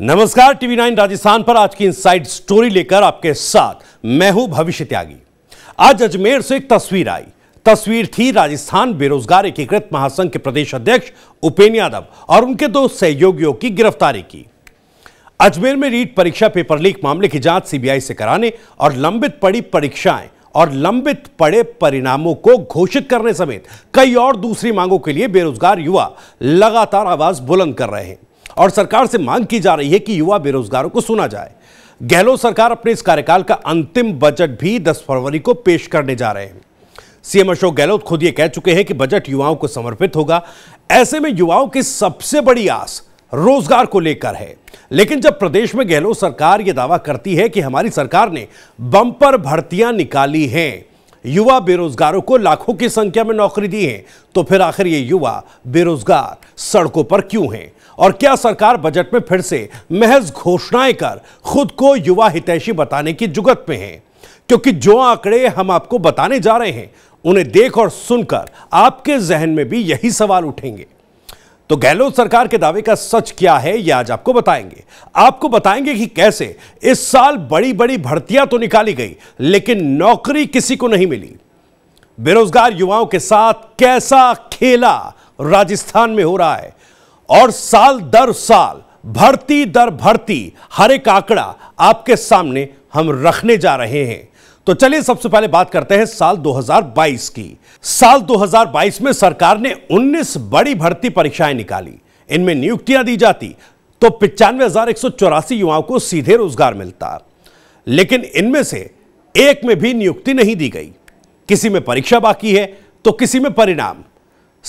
नमस्कार TV nine Rajasthan पर आज की इनसाइड स्टोरी लेकर आपके साथ मैं हूं भविष्य त्यागी आज अजमेर से एक तस्वीर आई तस्वीर थी राजस्थान बेरोजगार एकीकृत महासंघ के प्रदेश अध्यक्ष उपेन यादव और उनके दो सहयोगियों की गिरफ्तारी की अजमेर में रीट परीक्षा पेपर लीक मामले की जांच सीबीआई से कराने और लंबित पड़ी परीक्षाएं और लंबित पड़े परिणामों को घोषित करने समेत कई और दूसरी मांगों के लिए बेरोजगार युवा लगातार आवाज बुलंद कर रहे हैं और सरकार से मांग की जा रही है कि युवा बेरोजगारों को सुना जाए गहलोत सरकार अपने इस कार्यकाल का अंतिम बजट भी 10 फरवरी को पेश करने जा रहे हैं सीएम अशोक गहलोत खुद ये कह चुके हैं कि बजट युवाओं को समर्पित होगा ऐसे में युवाओं की सबसे बड़ी आस रोजगार को लेकर है लेकिन जब प्रदेश में गहलोत सरकार यह दावा करती है कि हमारी सरकार ने बंपर भर्तियां निकाली हैं युवा बेरोजगारों को लाखों की संख्या में नौकरी दी है तो फिर आखिर ये युवा बेरोजगार सड़कों पर क्यों हैं और क्या सरकार बजट में फिर से महज घोषणाएं कर खुद को युवा हितैषी बताने की जुगत में है क्योंकि जो आंकड़े हम आपको बताने जा रहे हैं उन्हें देख और सुनकर आपके जहन में भी यही सवाल उठेंगे तो गहलोत सरकार के दावे का सच क्या है यह आज आपको बताएंगे आपको बताएंगे कि कैसे इस साल बड़ी बड़ी भर्तियां तो निकाली गई लेकिन नौकरी किसी को नहीं मिली बेरोजगार युवाओं के साथ कैसा खेला राजस्थान में हो रहा है और साल दर साल भर्ती दर भर्ती हर एक आंकड़ा आपके सामने हम रखने जा रहे हैं तो चलिए सबसे पहले बात करते हैं साल 2022 की साल 2022 में सरकार ने 19 बड़ी भर्ती परीक्षाएं निकाली इनमें नियुक्तियां दी जाती तो पिचानवे युवाओं को सीधे रोजगार मिलता लेकिन इनमें से एक में भी नियुक्ति नहीं दी गई किसी में परीक्षा बाकी है तो किसी में परिणाम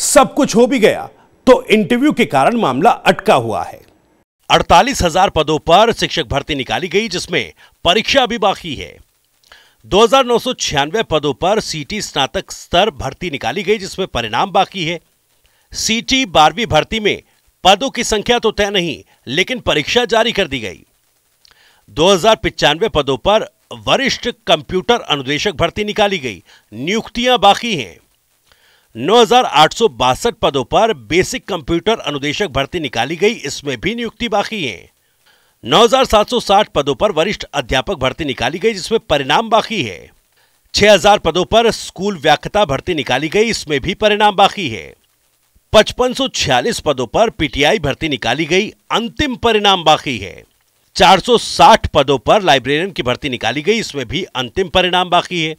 सब कुछ हो भी गया तो इंटरव्यू के कारण मामला अटका हुआ है अड़तालीस हजार पदों पर शिक्षक भर्ती निकाली गई जिसमें परीक्षा भी बाकी है दो पदों पर सीटी स्नातक स्तर भर्ती निकाली गई जिसमें परिणाम बाकी है सीटी बारहवीं भर्ती में पदों की संख्या तो तय नहीं लेकिन परीक्षा जारी कर दी गई दो पदों पर वरिष्ठ कंप्यूटर अनुदेशक भर्ती निकाली गई नियुक्तियां बाकी हैं नौ पदों पर बेसिक कंप्यूटर अनुदेशक भर्ती निकाली गई इसमें भी नियुक्ति बाकी है 9,760 पदों पर वरिष्ठ अध्यापक भर्ती निकाली गई जिसमें परिणाम बाकी है 6,000 पदों पर स्कूल व्याख्यता भर्ती निकाली गई इसमें भी परिणाम बाकी है 5,546 पदों पर पीटीआई भर्ती निकाली गई अंतिम परिणाम बाकी है 460 पदों पर लाइब्रेरियन की भर्ती निकाली गई इसमें भी अंतिम परिणाम बाकी है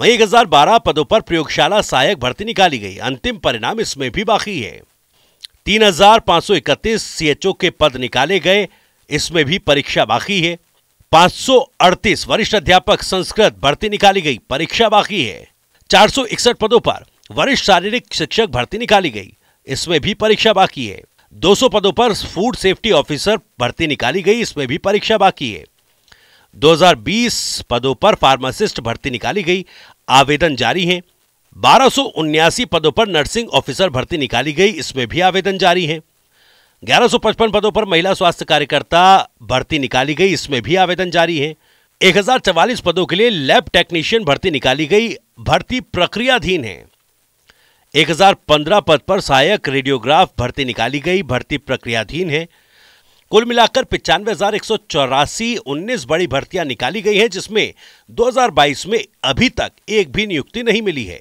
वहीं एक पदों पर प्रयोगशाला सहायक भर्ती निकाली गई अंतिम परिणाम इसमें भी बाकी है तीन हजार के पद निकाले गए इसमें भी परीक्षा बाकी है 538 वरिष्ठ अध्यापक संस्कृत भर्ती निकाली गई परीक्षा बाकी है 461 पदों पर वरिष्ठ शारीरिक शिक्षक भर्ती निकाली गई इसमें भी परीक्षा बाकी है 200 पदों पर फूड सेफ्टी ऑफिसर भर्ती निकाली गई इसमें भी परीक्षा बाकी है 2020 पदों पर फार्मासिस्ट भर्ती निकाली गई आवेदन जारी है बारह पदों पर नर्सिंग ऑफिसर भर्ती निकाली गई इसमें भी आवेदन जारी है 1155 पदों पर महिला स्वास्थ्य कार्यकर्ता भर्ती निकाली गई इसमें भी आवेदन जारी है एक पदों के लिए लैब टेक्नीशियन भर्ती निकाली गई भर्ती प्रक्रियाधीन है 1015 पद पर सहायक रेडियोग्राफ भर्ती निकाली गई भर्ती प्रक्रियाधीन है कुल मिलाकर पिचानवे हजार एक सौ चौरासी उन्नीस बड़ी भर्तियां निकाली गई हैं जिसमें 2022 में अभी तक एक भी नियुक्ति नहीं मिली है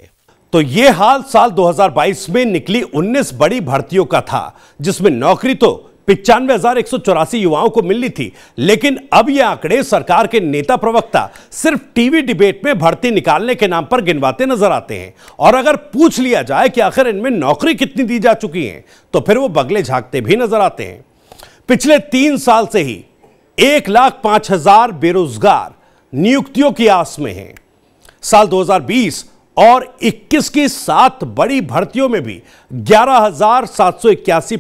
तो यह हाल साल 2022 में निकली 19 बड़ी भर्तियों का था जिसमें नौकरी तो पिचानवे युवाओं को मिली थी लेकिन अब यह आंकड़े सरकार के नेता प्रवक्ता सिर्फ टीवी डिबेट में भर्ती निकालने के नाम पर गिनवाते नजर आते हैं और अगर पूछ लिया जाए कि आखिर इनमें नौकरी कितनी दी जा चुकी है तो फिर वो बगले झांकते भी नजर आते हैं पिछले तीन साल से ही एक लाख पांच हजार बेरोजगार नियुक्तियों की आस में हैं साल और 21 की सात बड़ी भर्तियों में भी ग्यारह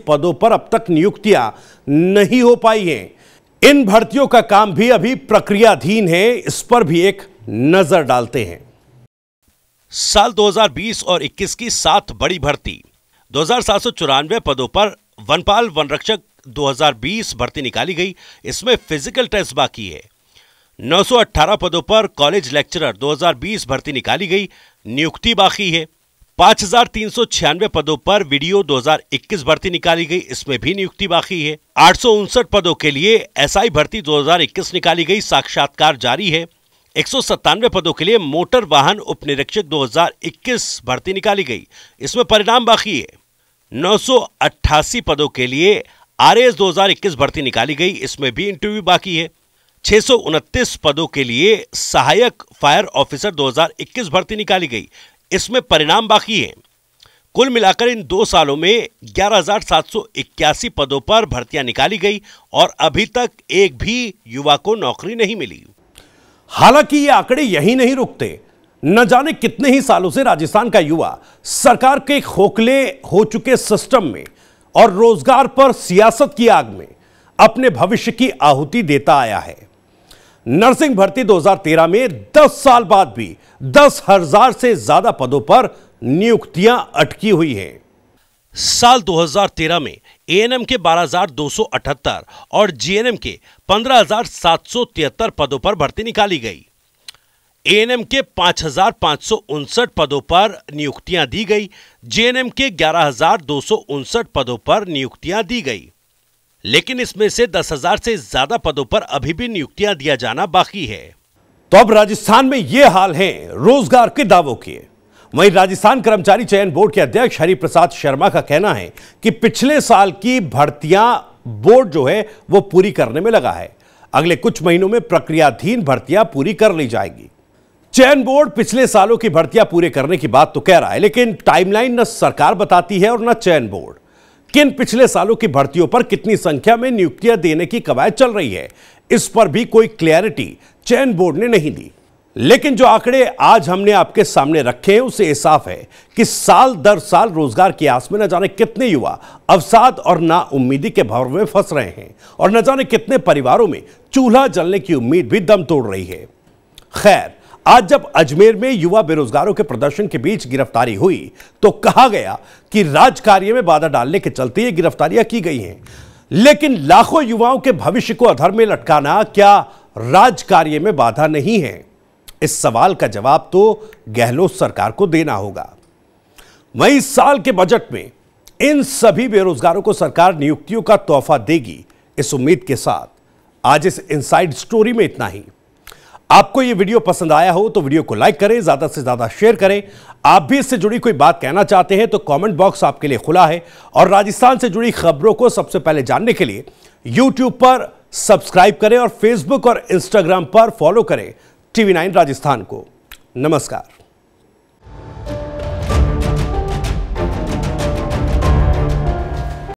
पदों पर अब तक नियुक्तियां नहीं हो पाई हैं इन भर्तियों का काम भी अभी प्रक्रियाधीन है इस पर भी एक नजर डालते हैं साल 2020 और 21 की सात बड़ी भर्ती दो पदों पर वनपाल वनरक्षक 2020 भर्ती निकाली गई इसमें फिजिकल टेस्ट बाकी है 918 पदों पर कॉलेज लेक्चरर 2020 भर्ती निकाली गई नियुक्ति बाकी है पांच हजार तीन सौ छियानवे पदों पर वीडियो 2021 भर्ती निकाली गई इसमें भी नियुक्ति बाकी है आठ सौ उनसठ पदों के लिए एसआई भर्ती 2021 निकाली गई साक्षात्कार जारी है एक सौ सत्तानवे पदों के लिए मोटर वाहन उप निरीक्षक 2021 भर्ती निकाली गई इसमें परिणाम बाकी है नौ सौ अट्ठासी पदों के लिए आर एस भर्ती निकाली गई इसमें भी इंटरव्यू बाकी है छह पदों के लिए सहायक फायर ऑफिसर 2021 भर्ती निकाली गई इसमें परिणाम बाकी है कुल मिलाकर इन दो सालों में ग्यारह पदों पर भर्तियां निकाली गई और अभी तक एक भी युवा को नौकरी नहीं मिली हालांकि ये आंकड़े यही नहीं रुकते न जाने कितने ही सालों से राजस्थान का युवा सरकार के खोखले हो चुके सिस्टम में और रोजगार पर सियासत की आग में अपने भविष्य की आहुति देता आया है नर्सिंग भर्ती 2013 में 10 साल बाद भी दस हजार से ज्यादा पदों पर नियुक्तियां अटकी हुई हैं साल 2013 में एएनएम के 12,278 और जीएनएम के 15,773 पदों पर भर्ती निकाली गई एएनएम के पांच पदों पर नियुक्तियां दी गई जेएनएम के ग्यारह पदों पर नियुक्तियां दी गई लेकिन इसमें से दस हजार से ज्यादा पदों पर अभी भी नियुक्तियां दिया जाना बाकी है तो अब राजस्थान में ये हाल है रोजगार के दावों के वहीं राजस्थान कर्मचारी चयन बोर्ड के अध्यक्ष हरिप्रसाद शर्मा का कहना है कि पिछले साल की भर्तियां बोर्ड जो है वो पूरी करने में लगा है अगले कुछ महीनों में प्रक्रियाधीन भर्तियां पूरी कर ली जाएगी चयन बोर्ड पिछले सालों की भर्तियां पूरे करने की बात तो कह रहा है लेकिन टाइमलाइन न सरकार बताती है और न चयन बोर्ड इन पिछले सालों की भर्तियों पर कितनी संख्या में नियुक्तियां देने की कवायद चल रही है इस पर भी कोई क्लियरिटी चयन बोर्ड ने नहीं दी लेकिन जो आंकड़े आज हमने आपके सामने रखे हैं उसे साफ है कि साल दर साल रोजगार की आस में न जाने कितने युवा अवसाद और उम्मीदी के भाव में फंस रहे हैं और न जाने कितने परिवारों में चूल्हा जलने की उम्मीद भी दम तोड़ रही है खैर आज जब अजमेर में युवा बेरोजगारों के प्रदर्शन के बीच गिरफ्तारी हुई तो कहा गया कि राज कार्य में बाधा डालने के चलते ये गिरफ्तारियां की गई हैं लेकिन लाखों युवाओं के भविष्य को अधर में लटकाना क्या राज कार्य में बाधा नहीं है इस सवाल का जवाब तो गहलोत सरकार को देना होगा वहीं साल के बजट में इन सभी बेरोजगारों को सरकार नियुक्तियों का तोहफा देगी इस उम्मीद के साथ आज इस इनसाइड स्टोरी में इतना ही आपको ये वीडियो पसंद आया हो तो वीडियो को लाइक करें ज़्यादा से ज़्यादा शेयर करें आप भी इससे जुड़ी कोई बात कहना चाहते हैं तो कमेंट बॉक्स आपके लिए खुला है और राजस्थान से जुड़ी खबरों को सबसे पहले जानने के लिए यूट्यूब पर सब्सक्राइब करें और फेसबुक और इंस्टाग्राम पर फॉलो करें टीवी नाइन राजस्थान को नमस्कार